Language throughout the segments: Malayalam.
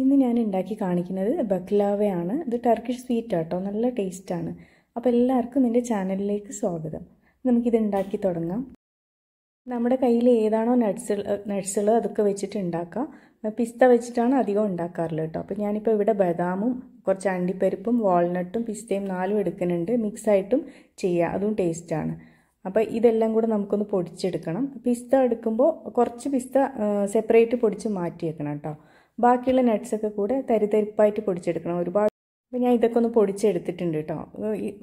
ഇന്ന് ഞാൻ ഉണ്ടാക്കി കാണിക്കുന്നത് ബക്ലാവയാണ് ഇത് ടർക്കിഷ് സ്വീറ്റ് ആട്ടോ നല്ല ടേസ്റ്റ് ആണ് അപ്പോൾ എല്ലാവർക്കും നിൻ്റെ ചാനലിലേക്ക് സ്വാഗതം നമുക്കിത് ഉണ്ടാക്കി തുടങ്ങാം നമ്മുടെ കയ്യിൽ ഏതാണോ നട്സ് നട്സുകൾ അതൊക്കെ വെച്ചിട്ട് ഉണ്ടാക്കാം പിസ്ത വെച്ചിട്ടാണ് അധികം ഉണ്ടാക്കാറുള്ളത് കേട്ടോ അപ്പോൾ ഞാനിപ്പോൾ ഇവിടെ ബദാമും കുറച്ച് അണ്ടിപ്പരിപ്പും വാൾനട്ടും പിസ്തയും നാലും എടുക്കുന്നുണ്ട് മിക്സായിട്ടും ചെയ്യുക അതും ടേസ്റ്റാണ് അപ്പോൾ ഇതെല്ലാം കൂടെ നമുക്കൊന്ന് പൊടിച്ചെടുക്കണം പിസ്ത എടുക്കുമ്പോൾ കുറച്ച് പിസ്ത സെപ്പറേറ്റ് പൊടിച്ച് മാറ്റി വെക്കണം കേട്ടോ ബാക്കിയുള്ള നട്ട്സൊക്കെ കൂടെ തരിതരിപ്പായിട്ട് പൊടിച്ചെടുക്കണം ഒരുപാട് അപ്പോൾ ഞാൻ ഇതൊക്കെ ഒന്ന് പൊടിച്ചെടുത്തിട്ടുണ്ട് കേട്ടോ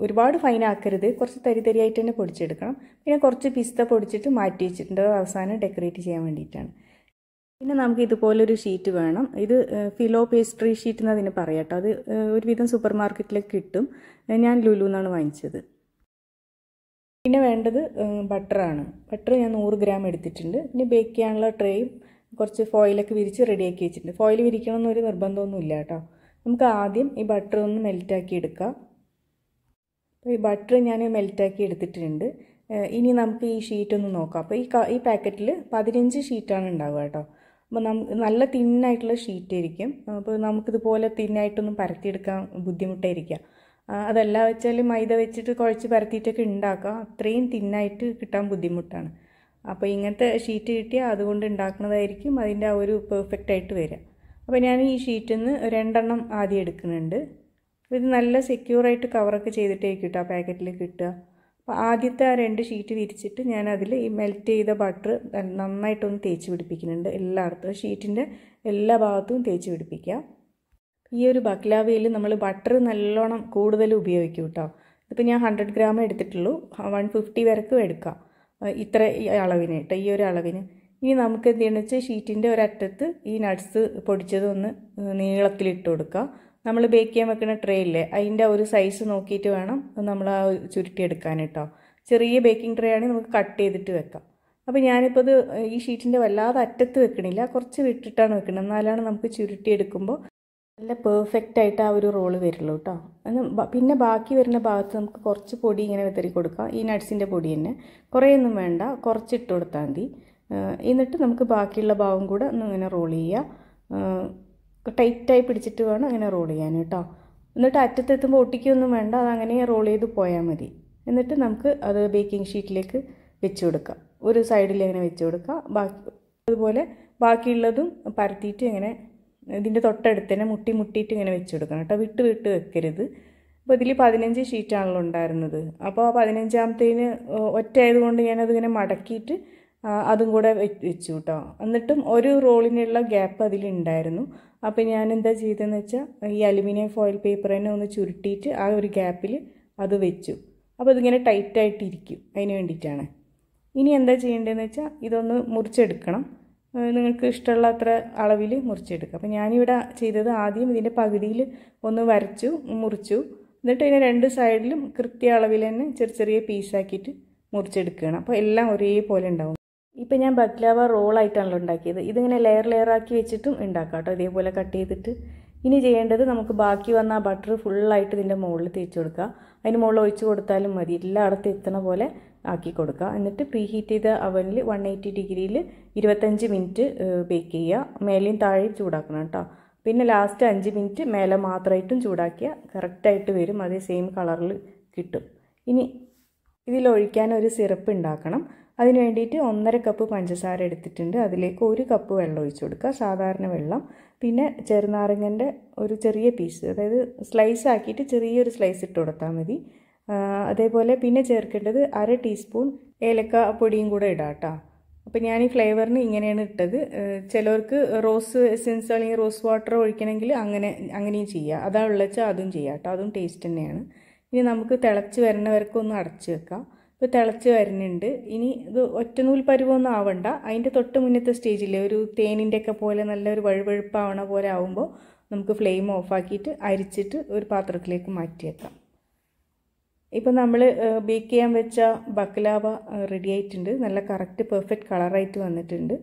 ഒരുപാട് ഫൈൻ ആക്കരുത് കുറച്ച് തരിതരിയായിട്ട് തന്നെ പൊടിച്ചെടുക്കണം പിന്നെ കുറച്ച് പിസ്ത പൊടിച്ചിട്ട് മാറ്റി വെച്ചിട്ടുണ്ട് അവസാനം ഡെക്കറേറ്റ് ചെയ്യാൻ വേണ്ടിയിട്ടാണ് പിന്നെ നമുക്ക് ഇതുപോലൊരു ഷീറ്റ് വേണം ഇത് ഫിലോ പേസ്ട്രി ഷീറ്റ് എന്ന് അതിന് പറയാം കേട്ടോ അത് ഒരുവിധം സൂപ്പർ മാർക്കറ്റിലേക്ക് കിട്ടും ഞാൻ ലുലു എന്നാണ് വാങ്ങിച്ചത് പിന്നെ വേണ്ടത് ബട്ടറാണ് ബട്ടർ ഞാൻ നൂറ് ഗ്രാം എടുത്തിട്ടുണ്ട് പിന്നെ ബേക്ക് ചെയ്യാനുള്ള ട്രേയും കുറച്ച് ഫോയിലൊക്കെ വിരിച്ച് റെഡിയാക്കി വെച്ചിട്ടുണ്ട് ഫോയിൽ വിരിക്കണമെന്നൊരു നിർബന്ധമൊന്നും ഇല്ല കേട്ടോ നമുക്ക് ആദ്യം ഈ ബട്ടർ ഒന്ന് മെൽറ്റാക്കി എടുക്കാം അപ്പോൾ ഈ ബട്ടർ ഞാൻ മെൽറ്റാക്കി എടുത്തിട്ടുണ്ട് ഇനി നമുക്ക് ഈ ഷീറ്റ് ഒന്ന് നോക്കാം അപ്പോൾ ഈ ഈ പാക്കറ്റിൽ പതിനഞ്ച് ഷീറ്റാണ് ഉണ്ടാവുക കേട്ടോ അപ്പോൾ നമുക്ക് നല്ല തിന്നായിട്ടുള്ള ഷീറ്റ് ആയിരിക്കും അപ്പോൾ നമുക്കിതുപോലെ തിന്നായിട്ടൊന്നും പരത്തിയെടുക്കാൻ ബുദ്ധിമുട്ടായിരിക്കാം അതല്ല വെച്ചാൽ മൈദ വെച്ചിട്ട് കുഴച്ച് പരത്തിയിട്ടൊക്കെ ഉണ്ടാക്കാം അത്രയും തിന്നായിട്ട് കിട്ടാൻ ബുദ്ധിമുട്ടാണ് അപ്പോൾ ഇങ്ങനത്തെ ഷീറ്റ് കിട്ടിയാൽ അതുകൊണ്ട് ഉണ്ടാക്കുന്നതായിരിക്കും അതിൻ്റെ ആ ഒരു പെർഫെക്റ്റ് ആയിട്ട് വരിക അപ്പോൾ ഞാൻ ഈ ഷീറ്റിൽ നിന്ന് രണ്ടെണ്ണം ആദ്യം എടുക്കുന്നുണ്ട് ഇത് നല്ല സെക്യൂറായിട്ട് കവറൊക്കെ ചെയ്തിട്ടേ കിട്ടുക പാക്കറ്റിൽ കിട്ടുക അപ്പോൾ ആദ്യത്തെ ആ രണ്ട് ഷീറ്റ് വിരിച്ചിട്ട് ഞാൻ അതിൽ ഈ മെൽറ്റ് ചെയ്ത ബട്ടർ നന്നായിട്ടൊന്ന് തേച്ച് പിടിപ്പിക്കുന്നുണ്ട് എല്ലായിടത്തും ഷീറ്റിൻ്റെ എല്ലാ ഭാഗത്തും തേച്ച് പിടിപ്പിക്കുക ഈ ഒരു ബക്ലാവയിൽ നമ്മൾ ബട്ടർ നല്ലോണം കൂടുതൽ ഉപയോഗിക്കും കേട്ടോ ഇതിപ്പോൾ ഞാൻ ഹൺഡ്രഡ് ഗ്രാം എടുത്തിട്ടുള്ളൂ വൺ ഫിഫ്റ്റി വരക്കും എടുക്കാം ഇത്ര ഈ അളവിന് കേട്ടോ ഈ ഒരു അളവിന് ഇനി നമുക്ക് എന്ത് ചെയ്യണമെന്ന് വെച്ചാൽ ഷീറ്റിൻ്റെ ഒരറ്റത്ത് ഈ നട്ട്സ് പൊടിച്ചതൊന്ന് നീളത്തിലിട്ട് കൊടുക്കുക നമ്മൾ ബേക്ക് ചെയ്യാൻ വെക്കുന്ന ട്രേ ഇല്ലേ അതിൻ്റെ ഒരു സൈസ് നോക്കിയിട്ട് വേണം നമ്മൾ ആ ചുരുട്ടി എടുക്കാൻ കേട്ടോ ചെറിയ ബേക്കിംഗ് ട്രേ ആണെങ്കിൽ നമുക്ക് കട്ട് ചെയ്തിട്ട് വെക്കാം അപ്പോൾ ഞാനിപ്പോൾ ഇത് ഈ ഷീറ്റിൻ്റെ വല്ലാതെ അറ്റത്ത് വെക്കണില്ല കുറച്ച് വിട്ടിട്ടാണ് വെക്കുന്നത് എന്നാലാണ് നമുക്ക് ചുരുട്ടി എടുക്കുമ്പോൾ നല്ല പെർഫെക്റ്റ് ആയിട്ട് ആ ഒരു റോള് വരുള്ളൂ കേട്ടോ അത് പിന്നെ ബാക്കി വരുന്ന ഭാഗത്ത് നമുക്ക് കുറച്ച് പൊടി ഇങ്ങനെ വിതറി കൊടുക്കാം ഈ നട്ട്സിൻ്റെ പൊടി തന്നെ കുറേയൊന്നും വേണ്ട കുറച്ച് ഇട്ട് കൊടുത്താൽ മതി എന്നിട്ട് നമുക്ക് ബാക്കിയുള്ള ഭാഗം കൂടെ ഒന്ന് ഇങ്ങനെ റോൾ ചെയ്യുക ടൈറ്റായി പിടിച്ചിട്ട് വേണം ഇങ്ങനെ റോൾ ചെയ്യാൻ കേട്ടോ എന്നിട്ട് അറ്റത്തെത്തുമ്പോൾ ഒട്ടിക്കൊന്നും വേണ്ട അതങ്ങനെ റോൾ ചെയ്ത് പോയാൽ മതി എന്നിട്ട് നമുക്ക് അത് ബേക്കിംഗ് ഷീറ്റിലേക്ക് വെച്ച് കൊടുക്കാം ഒരു സൈഡിൽ അങ്ങനെ വെച്ച് കൊടുക്കുക ബാക്കി അതുപോലെ ബാക്കിയുള്ളതും പരത്തിയിട്ട് ഇങ്ങനെ ഇതിൻ്റെ തൊട്ടടുത്ത് തന്നെ മുട്ടി മുട്ടിയിട്ട് ഇങ്ങനെ വെച്ച് കൊടുക്കണം കേട്ടോ വിട്ട് വിട്ട് വെക്കരുത് അപ്പോൾ ഇതിൽ പതിനഞ്ച് ഷീറ്റാണല്ലോ ഉണ്ടായിരുന്നത് അപ്പോൾ ആ പതിനഞ്ചാമത്തേന് ഒറ്റയായതുകൊണ്ട് ഞാനതിങ്ങനെ മടക്കിയിട്ട് അതും കൂടെ വെച്ചു കേട്ടോ എന്നിട്ടും ഒരു റോളിനുള്ള ഗ്യാപ്പ് അതിലുണ്ടായിരുന്നു അപ്പോൾ ഞാൻ എന്താ ചെയ്തതെന്ന് വെച്ചാൽ ഈ അലുമിനിയം ഫോയിൽ പേപ്പർ തന്നെ ഒന്ന് ചുരുട്ടിയിട്ട് ആ ഒരു ഗ്യാപ്പിൽ അത് വെച്ചു അപ്പോൾ അതിങ്ങനെ ടൈറ്റായിട്ടിരിക്കും അതിന് വേണ്ടിയിട്ടാണ് ഇനി എന്താ ചെയ്യേണ്ടതെന്ന് വെച്ചാൽ ഇതൊന്ന് മുറിച്ചെടുക്കണം നിങ്ങൾക്ക് ഇഷ്ടമുള്ള അത്ര അളവിൽ മുറിച്ചെടുക്കുക അപ്പോൾ ഞാനിവിടെ ചെയ്തത് ആദ്യം ഇതിൻ്റെ പകുതിയിൽ ഒന്ന് വരച്ചു മുറിച്ചു എന്നിട്ട് ഇതിനെ രണ്ട് സൈഡിലും കൃത്യ അളവിൽ തന്നെ ചെറിയ ചെറിയ പീസാക്കിയിട്ട് മുറിച്ചെടുക്കുകയാണ് അപ്പോൾ എല്ലാം ഒരേപോലെ ഉണ്ടാവും ഇപ്പം ഞാൻ ബക്ലാവ റോളായിട്ടാണല്ലോ ഉണ്ടാക്കിയത് ഇതിങ്ങനെ ലെയർ ലെയറാക്കി വെച്ചിട്ടും ഉണ്ടാക്കാം കേട്ടോ ഇതേപോലെ കട്ട് ചെയ്തിട്ട് ഇനി ചെയ്യേണ്ടത് നമുക്ക് ബാക്കി വന്ന ആ ബട്ടർ ഫുള്ളായിട്ട് ഇതിൻ്റെ മുകളിൽ തേച്ച് കൊടുക്കുക അതിന് മുകളിൽ ഒഴിച്ച് കൊടുത്താലും മതി എല്ലായിടത്ത് എത്തണ പോലെ ആക്കി കൊടുക്കുക എന്നിട്ട് പ്രീ ഹീറ്റ് ചെയ്ത അവനിൽ വൺ എയ്റ്റി ഡിഗ്രിയിൽ ഇരുപത്തഞ്ച് മിനിറ്റ് ബേക്ക് ചെയ്യുക മേലെയും താഴെയും ചൂടാക്കണം കേട്ടോ പിന്നെ ലാസ്റ്റ് അഞ്ച് മിനിറ്റ് മേലെ മാത്രമായിട്ടും ചൂടാക്കിയാൽ കറക്റ്റായിട്ട് വരും അതേ സെയിം കളറിൽ കിട്ടും ഇനി ഇതിലൊഴിക്കാൻ ഒരു സിറപ്പ് ഉണ്ടാക്കണം അതിന് വേണ്ടിയിട്ട് ഒന്നര കപ്പ് പഞ്ചസാര എടുത്തിട്ടുണ്ട് അതിലേക്ക് ഒരു കപ്പ് വെള്ളം ഒഴിച്ചു കൊടുക്കുക സാധാരണ വെള്ളം പിന്നെ ചെറുനാരങ്ങൻ്റെ ഒരു ചെറിയ പീസ് അതായത് സ്ലൈസ് ആക്കിയിട്ട് ചെറിയൊരു സ്ലൈസ് ഇട്ട് കൊടുത്താൽ മതി അതേപോലെ പിന്നെ ചേർക്കേണ്ടത് അര ടീസ്പൂൺ ഏലക്ക പൊടിയും കൂടെ ഇടാം അപ്പോൾ ഞാൻ ഈ ഫ്ലേവറിന് ഇങ്ങനെയാണ് ഇട്ടത് ചിലർക്ക് റോസ് എസെൻസ് അല്ലെങ്കിൽ റോസ് വാട്ടർ ഒഴിക്കണമെങ്കിൽ അങ്ങനെ അങ്ങനെയും ചെയ്യാം അതാ ഉള്ളച്ചാൽ അതും ചെയ്യാം കേട്ടോ അതും ടേസ്റ്റ് തന്നെയാണ് ഇനി നമുക്ക് തിളച്ച് വരുന്നവർക്ക് ഒന്ന് അടച്ച് വെക്കാം ഇപ്പോൾ തിളച്ച് വരുന്നുണ്ട് ഇനി ഇത് ഒറ്റനൂൽ പരുവമൊന്നും ആവണ്ട അതിൻ്റെ തൊട്ട് മുന്നത്തെ സ്റ്റേജിലെ ഒരു തേനിൻ്റെയൊക്കെ പോലെ നല്ലൊരു വഴുവഴുപ്പാവണ പോലെ ആവുമ്പോൾ നമുക്ക് ഫ്ലെയിം ഓഫാക്കിയിട്ട് അരിച്ചിട്ട് ഒരു പാത്രത്തിലേക്ക് മാറ്റിയേക്കാം ഇപ്പോൾ നമ്മൾ ബേക്ക് ചെയ്യാൻ വെച്ച ബക്കലാവ റെഡി ആയിട്ടുണ്ട് നല്ല കറക്റ്റ് പെർഫെക്റ്റ് കളറായിട്ട് വന്നിട്ടുണ്ട്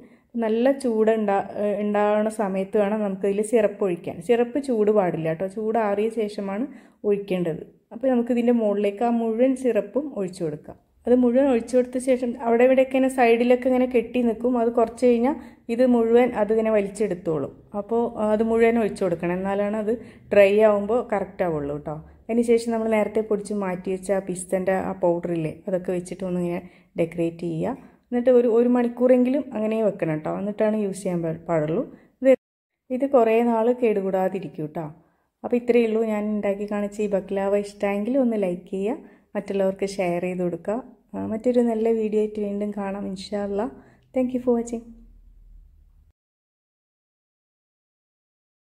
നല്ല ചൂട് ഉണ്ടാ ഉണ്ടാവുന്ന സമയത്ത് വേണം നമുക്കതിൽ സിറപ്പ് ഒഴിക്കാൻ സിറപ്പ് ചൂട് പാടില്ല കേട്ടോ ചൂടാറിയ ശേഷമാണ് ഒഴിക്കേണ്ടത് അപ്പോൾ നമുക്ക് മുകളിലേക്ക് ആ മുഴുവൻ സിറപ്പും ഒഴിച്ചു കൊടുക്കാം അത് മുഴുവൻ ഒഴിച്ചു കൊടുത്ത ശേഷം അവിടെ ഇവിടെയൊക്കെ ഇങ്ങനെ സൈഡിലൊക്കെ ഇങ്ങനെ കെട്ടി നിൽക്കും അത് കുറച്ച് കഴിഞ്ഞാൽ ഇത് മുഴുവൻ അതിങ്ങനെ വലിച്ചെടുത്തോളും അപ്പോൾ അത് മുഴുവൻ ഒഴിച്ചു കൊടുക്കണം എന്നാലാണ് അത് ഡ്രൈ ആവുമ്പോൾ കറക്റ്റ് ആവുള്ളൂ കേട്ടോ അതിനുശേഷം നമ്മൾ നേരത്തെ പൊടിച്ച് മാറ്റി വെച്ച ആ പിസ്തൻ്റെ ആ പൗഡറില്ലേ അതൊക്കെ വെച്ചിട്ട് ഒന്നിങ്ങനെ ഡെക്കറേറ്റ് ചെയ്യുക എന്നിട്ട് ഒരു ഒരു മണിക്കൂറെങ്കിലും അങ്ങനെ വെക്കണം കേട്ടോ എന്നിട്ടാണ് യൂസ് ചെയ്യാൻ പാടുള്ളൂ ഇത് ഇത് കുറേ നാൾ കേടുകൂടാതിരിക്കും കേട്ടോ അപ്പോൾ ഇത്രയേ ഉള്ളൂ ഞാൻ ഉണ്ടാക്കി കാണിച്ച ഈ ബക്ലാവ ഇഷ്ടമെങ്കിൽ ഒന്ന് ലൈക്ക് ചെയ്യുക മറ്റുള്ളവർക്ക് ഷെയർ ചെയ്ത് കൊടുക്കുക മറ്റൊരു നല്ല വീഡിയോ ആയിട്ട് വീണ്ടും കാണാം ഇൻഷാല്ല താങ്ക് യു ഫോർ വാച്ചിങ്